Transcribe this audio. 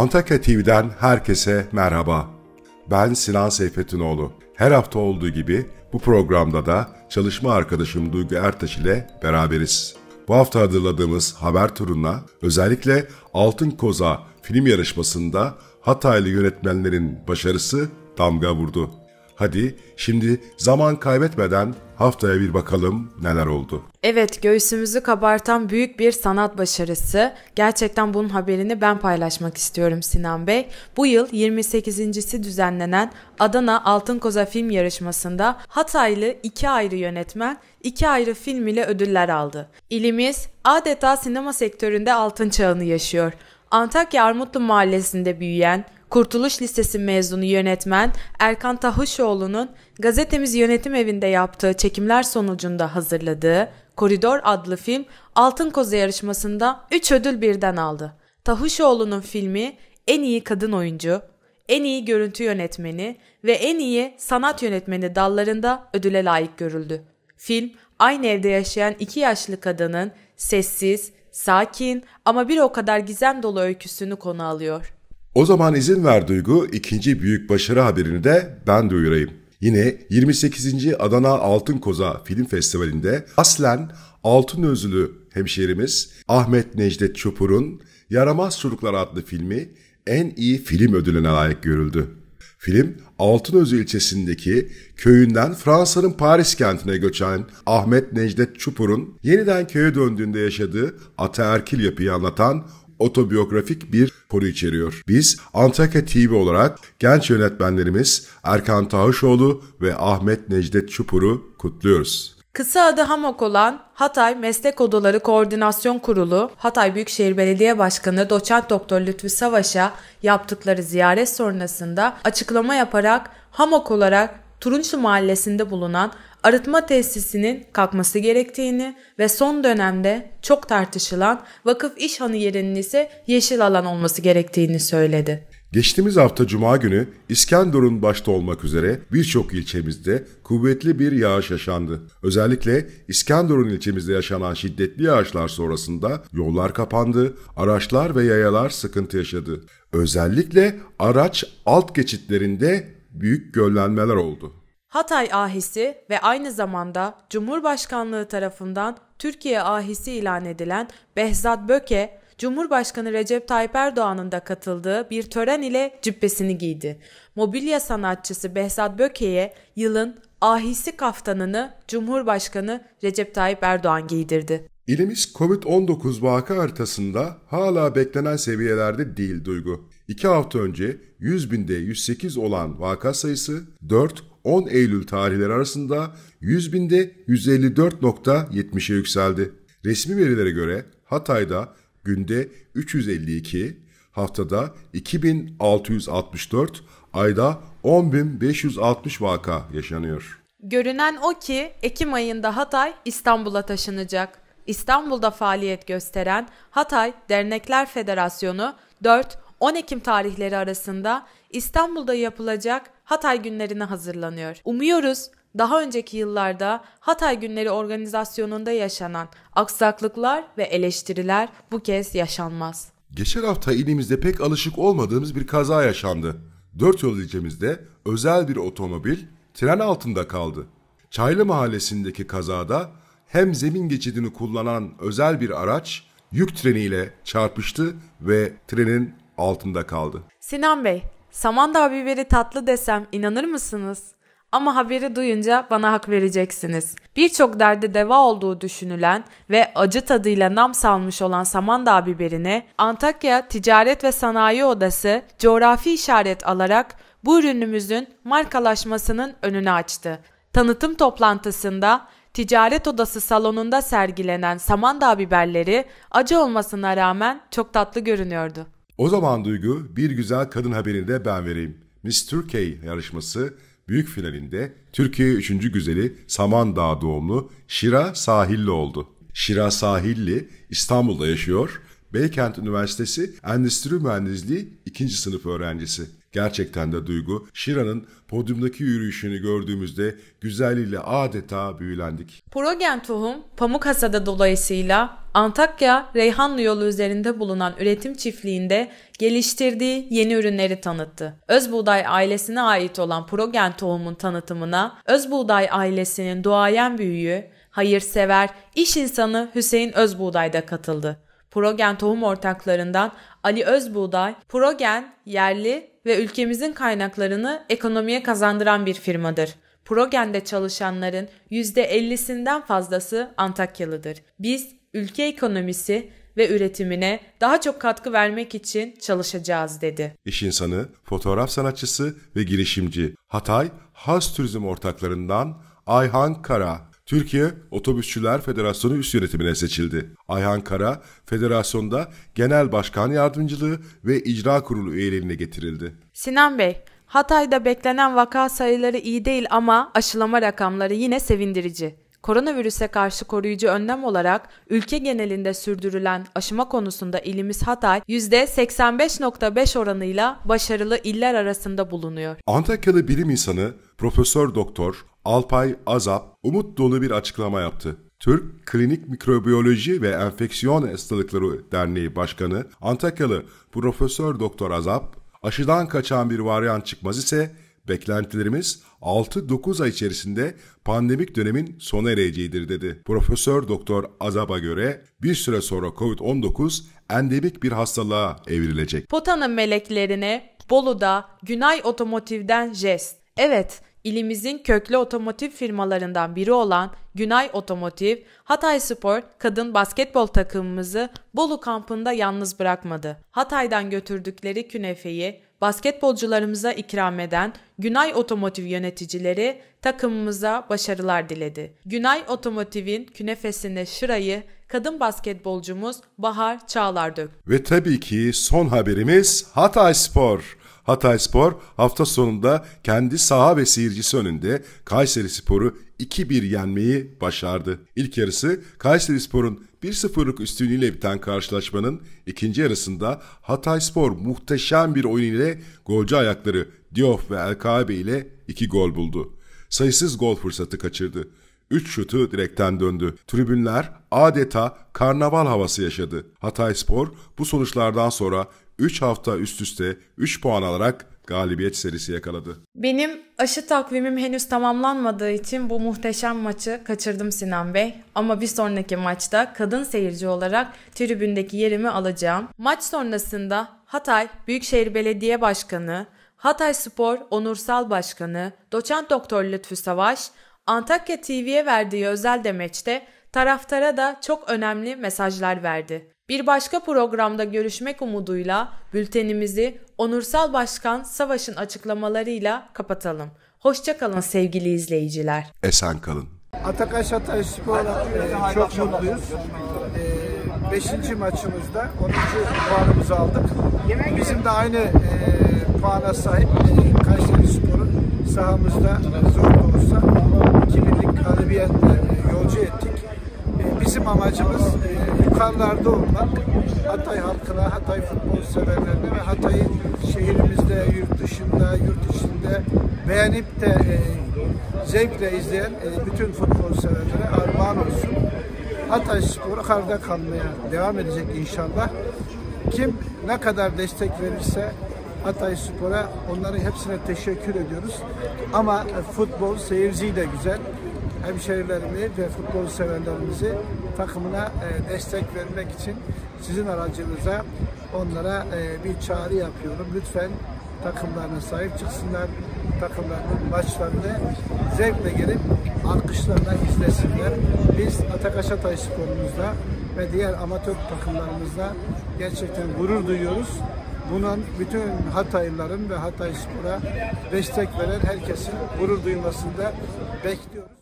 Antakya TV'den herkese merhaba. Ben Sinan Seyfettin'oğlu. Her hafta olduğu gibi bu programda da çalışma arkadaşım Duygu Ertaş ile beraberiz. Bu hafta hazırladığımız haber turuna özellikle Altın Koza film yarışmasında Hataylı yönetmenlerin başarısı damga vurdu. Hadi şimdi zaman kaybetmeden haftaya bir bakalım neler oldu. Evet göğsümüzü kabartan büyük bir sanat başarısı. Gerçekten bunun haberini ben paylaşmak istiyorum Sinan Bey. Bu yıl 28.si düzenlenen Adana Altın Koza Film Yarışması'nda Hataylı iki ayrı yönetmen iki ayrı film ile ödüller aldı. İlimiz adeta sinema sektöründe altın çağını yaşıyor. Antakya Armutlu Mahallesi'nde büyüyen, Kurtuluş Lisesi mezunu yönetmen Erkan Tahışoğlu'nun gazetemiz yönetim evinde yaptığı çekimler sonucunda hazırladığı Koridor adlı film Altın Koza yarışmasında 3 ödül birden aldı. Tahışoğlu'nun filmi en iyi kadın oyuncu, en iyi görüntü yönetmeni ve en iyi sanat yönetmeni dallarında ödüle layık görüldü. Film aynı evde yaşayan iki yaşlı kadının sessiz, sakin ama bir o kadar gizem dolu öyküsünü konu alıyor. O zaman izin ver Duygu, ikinci büyük başarı haberini de ben duyurayım. Yine 28. Adana Altın Koza Film Festivali'nde aslen altın özlü hemşerimiz Ahmet Necdet Çopur'un Yaramaz Çocuklar adlı filmi en iyi film ödülüne layık görüldü. Film Altınözü ilçesindeki köyünden Fransa'nın Paris kentine göçen Ahmet Necdet Çupur'un yeniden köye döndüğünde yaşadığı ataerkil yapıyı anlatan otobiyografik bir konu içeriyor. Biz Antakya TV olarak genç yönetmenlerimiz Erkan Tahışoğlu ve Ahmet Necdet Çupur'u kutluyoruz. Kısa adı Hamok olan Hatay Meslek Odaları Koordinasyon Kurulu, Hatay Büyükşehir Belediye Başkanı Doçent Doktor Lütfi Savaş'a yaptıkları ziyaret sonrasında açıklama yaparak Hamok olarak Turunçlu Mahallesi'nde bulunan arıtma tesisinin kalkması gerektiğini ve son dönemde çok tartışılan vakıf iş hanı yerinin ise yeşil alan olması gerektiğini söyledi. Geçtiğimiz hafta Cuma günü İskenderun başta olmak üzere birçok ilçemizde kuvvetli bir yağış yaşandı. Özellikle İskenderun ilçemizde yaşanan şiddetli yağışlar sonrasında yollar kapandı, araçlar ve yayalar sıkıntı yaşadı. Özellikle araç alt geçitlerinde büyük göllenmeler oldu. Hatay ahisi ve aynı zamanda Cumhurbaşkanlığı tarafından Türkiye ahisi ilan edilen Behzat Böke, Cumhurbaşkanı Recep Tayyip Erdoğan'ın da katıldığı bir tören ile cübbesini giydi. Mobilya sanatçısı Behzat Böke'ye yılın ahisi kaftanını Cumhurbaşkanı Recep Tayyip Erdoğan giydirdi. İlimiz COVID-19 vaka haritasında hala beklenen seviyelerde değil Duygu. İki hafta önce 100 binde 108 olan vaka sayısı 4, 10 Eylül tarihleri arasında 100 binde 154.70'e yükseldi. Resmi verilere göre Hatay'da günde 352, haftada 2664, ayda 10.560 vaka yaşanıyor. Görünen o ki Ekim ayında Hatay İstanbul'a taşınacak. İstanbul'da faaliyet gösteren Hatay Dernekler Federasyonu 4-10 Ekim tarihleri arasında İstanbul'da yapılacak Hatay günlerine hazırlanıyor. Umuyoruz daha önceki yıllarda Hatay Günleri organizasyonunda yaşanan aksaklıklar ve eleştiriler bu kez yaşanmaz. Geçen hafta ilimizde pek alışık olmadığımız bir kaza yaşandı. Dört yol ilçemizde özel bir otomobil tren altında kaldı. Çaylı Mahallesi'ndeki kazada hem zemin geçidini kullanan özel bir araç yük treniyle çarpıştı ve trenin altında kaldı. Sinan Bey, Samandağ biberi tatlı desem inanır mısınız? Ama haberi duyunca bana hak vereceksiniz. Birçok derde deva olduğu düşünülen ve acı tadıyla nam salmış olan Samandağ biberini Antakya Ticaret ve Sanayi Odası coğrafi işaret alarak bu ürünümüzün markalaşmasının önünü açtı. Tanıtım toplantısında ticaret odası salonunda sergilenen Samandağ biberleri acı olmasına rağmen çok tatlı görünüyordu. O zaman Duygu bir güzel kadın haberini de ben vereyim. Miss Turkey yarışması büyük finalinde Türkiye 3. güzeli Samandağ doğumlu Şira Sahilli oldu. Şira Sahilli İstanbul'da yaşıyor. Beykent Üniversitesi Endüstri Mühendisliği 2. sınıf öğrencisi. Gerçekten de Duygu, Şira'nın podyumdaki yürüyüşünü gördüğümüzde güzelliğiyle adeta büyülendik. Progen tohum, pamuk hasada dolayısıyla Antakya Reyhanlı yolu üzerinde bulunan üretim çiftliğinde geliştirdiği yeni ürünleri tanıttı. Özbuğday ailesine ait olan Progen tohumun tanıtımına Özbuğday ailesinin duayen büyüğü, hayırsever, iş insanı Hüseyin Özbuğday da katıldı. Progen tohum ortaklarından Ali Özbuğday, Progen yerli ve ülkemizin kaynaklarını ekonomiye kazandıran bir firmadır. Progen'de çalışanların %50'sinden fazlası Antakyalıdır. Biz ülke ekonomisi ve üretimine daha çok katkı vermek için çalışacağız dedi. İş insanı, fotoğraf sanatçısı ve girişimci Hatay Has Turizm ortaklarından Ayhan Kara Türkiye Otobüsçüler Federasyonu üst yönetimine seçildi. Ayhan Kara, federasyonda genel başkan yardımcılığı ve icra kurulu üyeliğine getirildi. Sinan Bey, Hatay'da beklenen vaka sayıları iyi değil ama aşılama rakamları yine sevindirici koronavirüse karşı koruyucu önlem olarak ülke genelinde sürdürülen aşıma konusunda ilimiz Hatay %85.5 oranıyla başarılı iller arasında bulunuyor. Antakyalı bilim insanı Profesör Doktor Alpay Azap umut dolu bir açıklama yaptı. Türk Klinik Mikrobiyoloji ve Enfeksiyon Hastalıkları Derneği Başkanı Antakyalı Profesör Doktor Azap, aşıdan kaçan bir varyant çıkmaz ise Beklentilerimiz 6-9 ay içerisinde pandemik dönemin sona ereceğidir dedi. Profesör Doktor Azab'a göre bir süre sonra COVID-19 endemik bir hastalığa evrilecek. Potanın meleklerine Bolu'da Günay Otomotiv'den jest. Evet, ilimizin köklü otomotiv firmalarından biri olan Günay Otomotiv, Hatay Spor kadın basketbol takımımızı Bolu kampında yalnız bırakmadı. Hatay'dan götürdükleri künefeyi basketbolcularımıza ikram eden Günay Otomotiv yöneticileri takımımıza başarılar diledi. Günay Otomotiv'in künefesinde şırayı kadın basketbolcumuz Bahar Çağlar döktü. Ve tabii ki son haberimiz Hatay Spor. Hatay Spor hafta sonunda kendi saha ve seyircisi önünde Kayseri Spor'u 2-1 yenmeyi başardı. İlk yarısı Kayseri Spor'un 1-0'lık üstünlüğüyle biten karşılaşmanın ikinci yarısında Hatay Spor muhteşem bir oyun ile golcü ayakları Diop ve El Kabe ile 2 gol buldu. Sayısız gol fırsatı kaçırdı. 3 şutu direkten döndü. Tribünler adeta karnaval havası yaşadı. Hatay Spor bu sonuçlardan sonra 3 hafta üst üste 3 puan alarak galibiyet serisi yakaladı. Benim aşı takvimim henüz tamamlanmadığı için bu muhteşem maçı kaçırdım Sinan Bey. Ama bir sonraki maçta kadın seyirci olarak tribündeki yerimi alacağım. Maç sonrasında Hatay Büyükşehir Belediye Başkanı, Hatay Spor Onursal Başkanı, Doçent Doktor Lütfü Savaş, Antakya TV'ye verdiği özel demeçte taraftara da çok önemli mesajlar verdi. Bir başka programda görüşmek umuduyla bültenimizi Onursal Başkan Savaş'ın açıklamalarıyla kapatalım. Hoşçakalın sevgili izleyiciler. Esen kalın. Atakaş Ataş Spor'a e, çok mutluyuz. E, beşinci maçımızda 10. puanımızı aldık. Bizim de aynı e, puana sahip e, Kayseri Spor'un sahamızda zor da olsa birlik galibiyetle e, yolcu ettik. E, bizim amacımız e, yukarılarda olmak, Hatay halkına, Hatay futbol severlerine ve Hatay'ı şehrimizde, yurt dışında, yurt içinde beğenip de zevkle izleyen bütün futbol severlere armağan olsun. Hatay sporu karda kalmaya devam edecek inşallah. Kim ne kadar destek verirse Hatay Spor'a onların hepsine teşekkür ediyoruz. Ama e, futbol seyirci de güzel. Hemşerilerimi ve futbol severlerimizi takımına e, destek vermek için sizin aracınıza onlara e, bir çağrı yapıyorum. Lütfen takımlarına sahip çıksınlar. Takımlarının maçlarını zevkle gelip alkışlarla izlesinler. Biz Atakaş Hatay Sporumuzda ve diğer amatör takımlarımızda gerçekten gurur duyuyoruz. Bunun bütün Hataylıların ve Hatay Spor'a destek veren herkesin gurur duymasında bekliyoruz.